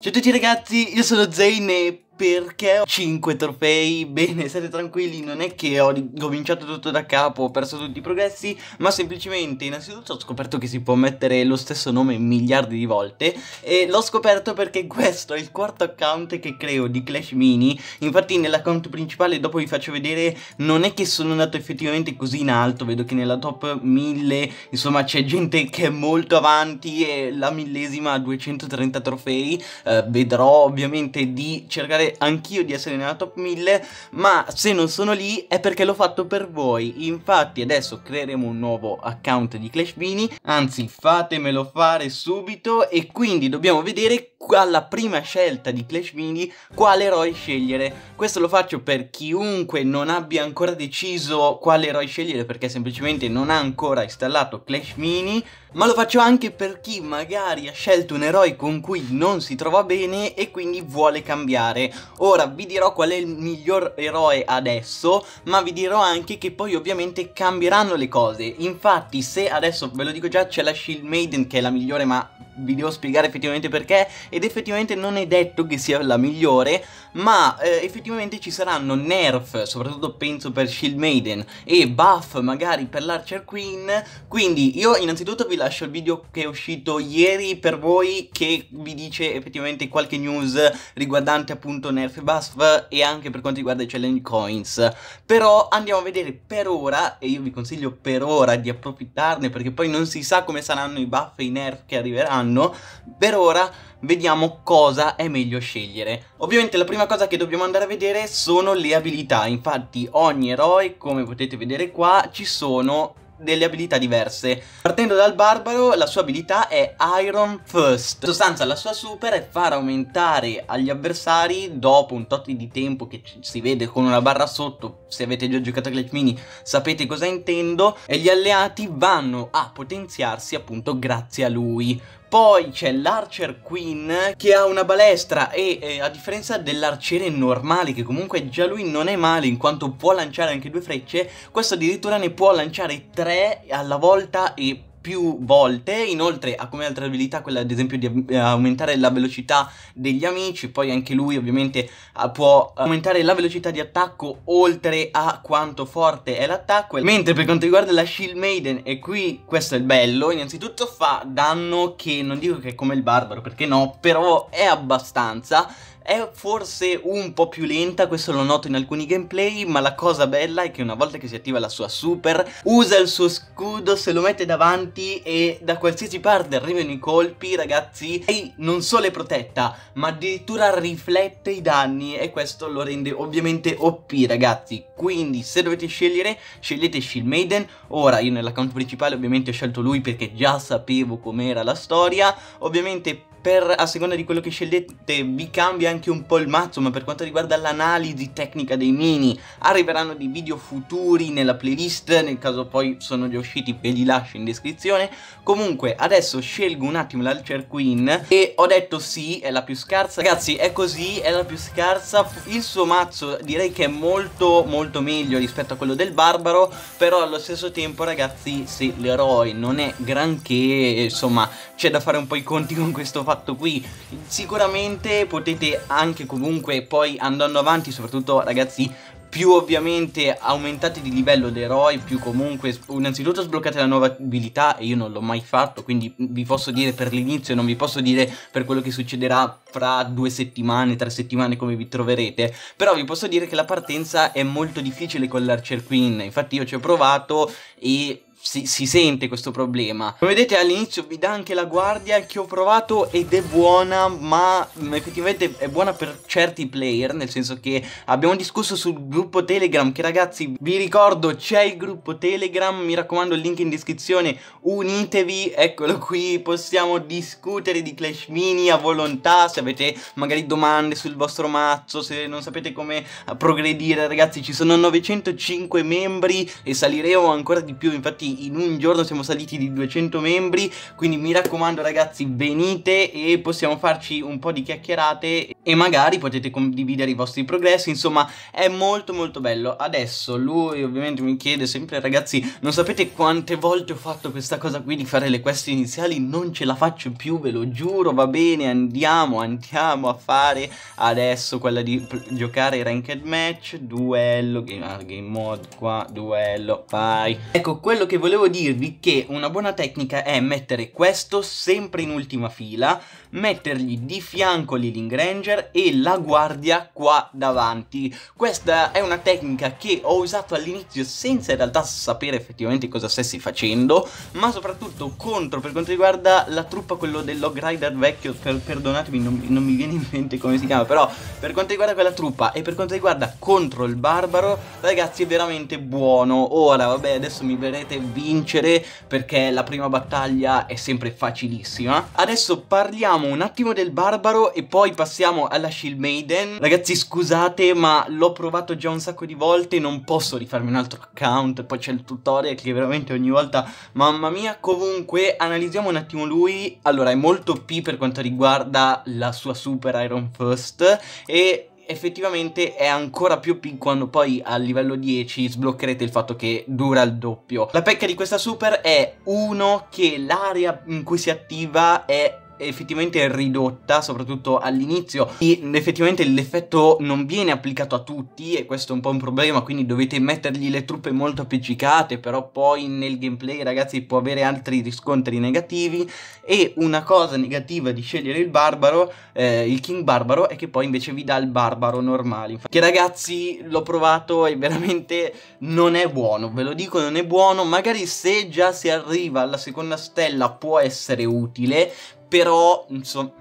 Ciao a tutti ragazzi, io sono Zayn e perché ho 5 trofei, bene state tranquilli, non è che ho cominciato tutto da capo, ho perso tutti i progressi, ma semplicemente innanzitutto ho scoperto che si può mettere lo stesso nome miliardi di volte e l'ho scoperto perché questo è il quarto account che creo di Clash Mini, infatti nell'account principale dopo vi faccio vedere non è che sono andato effettivamente così in alto, vedo che nella top 1000 insomma c'è gente che è molto avanti e la millesima ha 230 trofei, eh, vedrò ovviamente di cercare anch'io di essere nella top 1000, ma se non sono lì è perché l'ho fatto per voi. Infatti adesso creeremo un nuovo account di Clash Bini, anzi fatemelo fare subito e quindi dobbiamo vedere alla prima scelta di Clash Mini quale eroe scegliere. Questo lo faccio per chiunque non abbia ancora deciso quale eroe scegliere perché semplicemente non ha ancora installato Clash Mini ma lo faccio anche per chi magari ha scelto un eroe con cui non si trova bene e quindi vuole cambiare. Ora vi dirò qual è il miglior eroe adesso, ma vi dirò anche che poi ovviamente cambieranno le cose. Infatti se adesso ve lo dico già c'è la Shield Maiden che è la migliore ma vi devo spiegare effettivamente perché ed effettivamente non è detto che sia la migliore ma eh, effettivamente ci saranno nerf soprattutto penso per Shield Maiden e buff magari per l'Archer Queen quindi io innanzitutto vi lascio il video che è uscito ieri per voi che vi dice effettivamente qualche news riguardante appunto nerf e buff e anche per quanto riguarda i challenge coins però andiamo a vedere per ora e io vi consiglio per ora di approfittarne perché poi non si sa come saranno i buff e i nerf che arriveranno anno, per ora vediamo cosa è meglio scegliere. Ovviamente la prima cosa che dobbiamo andare a vedere sono le abilità, infatti ogni eroe, come potete vedere qua, ci sono delle abilità diverse. Partendo dal barbaro, la sua abilità è Iron First. In sostanza, la sua super è far aumentare agli avversari dopo un tot di tempo che si vede con una barra sotto. Se avete già giocato a Clash Mini sapete cosa intendo. E gli alleati vanno a potenziarsi appunto grazie a lui. Poi c'è l'Archer Queen che ha una balestra e eh, a differenza dell'arciere normale che comunque già lui non è male in quanto può lanciare anche due frecce Questo addirittura ne può lanciare tre alla volta e più volte, inoltre ha come altra abilità quella ad esempio di eh, aumentare la velocità degli amici, poi anche lui ovviamente può eh, aumentare la velocità di attacco oltre a quanto forte è l'attacco, mentre per quanto riguarda la Shield Maiden, e qui questo è il bello, innanzitutto fa danno che non dico che è come il barbaro, perché no, però è abbastanza è forse un po' più lenta, questo lo noto in alcuni gameplay, ma la cosa bella è che una volta che si attiva la sua super, usa il suo scudo, se lo mette davanti e da qualsiasi parte arrivano i colpi, ragazzi, e non solo è protetta, ma addirittura riflette i danni e questo lo rende ovviamente OP, ragazzi. Quindi se dovete scegliere, scegliete Shield Maiden. Ora io nell'account principale ovviamente ho scelto lui perché già sapevo com'era la storia. Ovviamente per, a seconda di quello che scegliete vi cambia anche un po' il mazzo, ma per quanto riguarda l'analisi tecnica dei mini arriveranno dei video futuri nella playlist, nel caso poi sono già usciti ve li lascio in descrizione. Comunque adesso scelgo un attimo l'Alcher Queen e ho detto sì, è la più scarsa. Ragazzi è così, è la più scarsa, il suo mazzo direi che è molto molto meglio rispetto a quello del Barbaro, però allo stesso tempo ragazzi se l'eroe non è granché, insomma c'è da fare un po' i conti con questo fatto qui sicuramente potete anche comunque poi andando avanti soprattutto ragazzi più ovviamente aumentate di livello d'eroi, più comunque innanzitutto sbloccate la nuova abilità e io non l'ho mai fatto, quindi vi posso dire per l'inizio, non vi posso dire per quello che succederà fra due settimane, tre settimane come vi troverete, però vi posso dire che la partenza è molto difficile con l'Archer Queen, infatti io ci ho provato e si, si, sente questo problema. Come vedete all'inizio vi dà anche la guardia che ho provato ed è buona, ma mm, effettivamente è buona per certi player, nel senso che abbiamo discusso sul gruppo Telegram, che ragazzi vi ricordo c'è il gruppo Telegram, mi raccomando il link in descrizione, unitevi, eccolo qui, possiamo discutere di Clash Mini a volontà, se avete magari domande sul vostro mazzo, se non sapete come progredire, ragazzi ci sono 905 membri e saliremo ancora di più, infatti in un giorno siamo saliti di 200 membri quindi mi raccomando ragazzi venite e possiamo farci un po' di chiacchierate e magari potete condividere i vostri progressi, insomma è molto molto bello. Adesso lui ovviamente mi chiede sempre ragazzi, non sapete quante volte ho fatto questa cosa qui di fare le quest iniziali, non ce la faccio più, ve lo giuro, va bene, andiamo, andiamo a fare adesso quella di giocare ranked match, duello, game, ah, game mod qua, duello, vai. Ecco, quello che volevo dirvi che una buona tecnica è mettere questo sempre in ultima fila, mettergli di fianco l'Ealing Ranger Joker e la guardia qua davanti. Questa è una tecnica che ho usato all'inizio senza in realtà sapere effettivamente cosa stessi facendo, ma soprattutto contro per quanto riguarda la truppa, quello del Log Rider vecchio, per, perdonatemi non, non mi viene in mente come si chiama, però per quanto riguarda quella truppa e per quanto riguarda contro il barbaro, ragazzi è veramente buono. Ora vabbè adesso mi vedrete vincere perché la prima battaglia è sempre facilissima. Adesso parliamo un attimo del barbaro e poi passiamo alla Shield Maiden. Ragazzi scusate ma l'ho provato già un sacco di volte, non posso rifarmi un altro account, poi c'è il tutorial che veramente ogni volta, mamma mia, comunque analizziamo un attimo lui, allora è molto P per quanto riguarda la sua super Iron First e effettivamente è ancora più P quando poi a livello 10 sbloccherete il fatto che dura il doppio. La pecca di questa super è uno che l'area in cui si attiva è effettivamente ridotta, soprattutto all'inizio, e effettivamente l'effetto non viene applicato a tutti e questo è un po' un problema, quindi dovete mettergli le truppe molto appiccicate, però poi nel gameplay ragazzi può avere altri riscontri negativi e una cosa negativa di scegliere il barbaro, eh, il king barbaro, è che poi invece vi dà il barbaro normale, che ragazzi l'ho provato e veramente non è buono, ve lo dico non è buono, magari se già si arriva alla seconda stella può essere utile, però, insomma...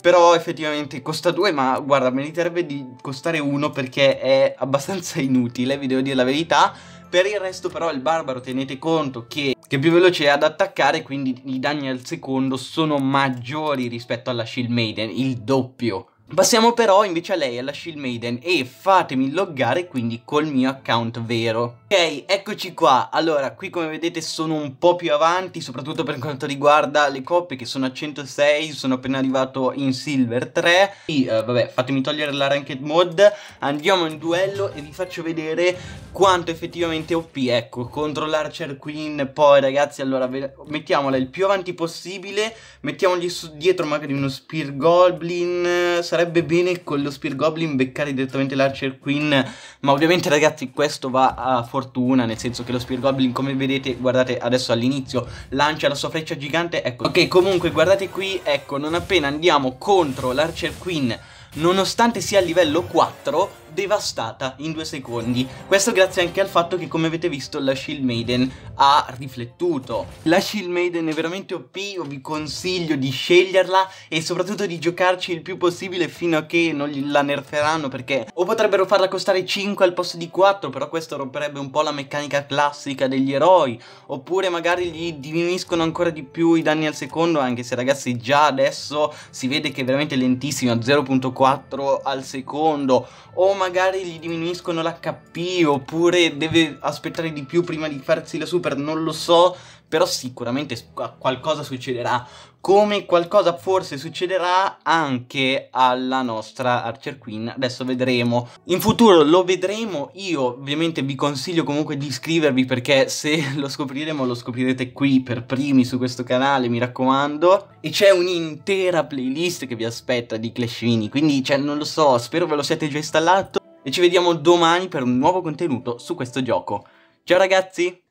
Però effettivamente costa due, ma guarda, meriterebbe di costare uno perché è abbastanza inutile, vi devo dire la verità. Per il resto però il barbaro tenete conto che, che è più veloce ad attaccare, quindi i danni al secondo sono maggiori rispetto alla Shield Maiden, il doppio. Passiamo però invece a lei, alla Shield Maiden, e fatemi loggare quindi col mio account vero. Ok, eccoci qua. Allora, qui come vedete sono un po' più avanti, soprattutto per quanto riguarda le coppie che sono a 106, sono appena arrivato in Silver 3. E, uh, vabbè, fatemi togliere la Ranked Mod, andiamo in duello e vi faccio vedere quanto effettivamente OP. Ecco, contro l'Archer Queen, poi ragazzi, allora mettiamola il più avanti possibile, mettiamogli su dietro magari uno Spear Goblin, eh, sarebbe bene con lo Spear Goblin beccare direttamente l'Archer Queen, ma ovviamente ragazzi questo va a fortuna, nel senso che lo Spear Goblin come vedete, guardate adesso all'inizio, lancia la sua freccia gigante, ecco. Ok, comunque guardate qui, ecco, non appena andiamo contro l'Archer Queen, nonostante sia a livello 4, devastata in due secondi. Questo grazie anche al fatto che come avete visto la Shield Maiden ha riflettuto. La Shield Maiden è veramente OP, io vi consiglio di sceglierla e soprattutto di giocarci il più possibile fino a che non la nerferanno perché o potrebbero farla costare 5 al posto di 4 però questo romperebbe un po' la meccanica classica degli eroi oppure magari gli diminuiscono ancora di più i danni al secondo anche se ragazzi già adesso si vede che è veramente lentissima, 0.4 al secondo o magari magari gli diminuiscono l'HP oppure deve aspettare di più prima di farsi la super, non lo so, però sicuramente qualcosa succederà, come qualcosa forse succederà anche alla nostra Archer Queen, adesso vedremo. In futuro lo vedremo, io ovviamente vi consiglio comunque di iscrivervi perché se lo scopriremo lo scoprirete qui per primi su questo canale, mi raccomando. E c'è un'intera playlist che vi aspetta di Clashini, quindi cioè, non lo so, spero ve lo siate già installato e ci vediamo domani per un nuovo contenuto su questo gioco. Ciao ragazzi!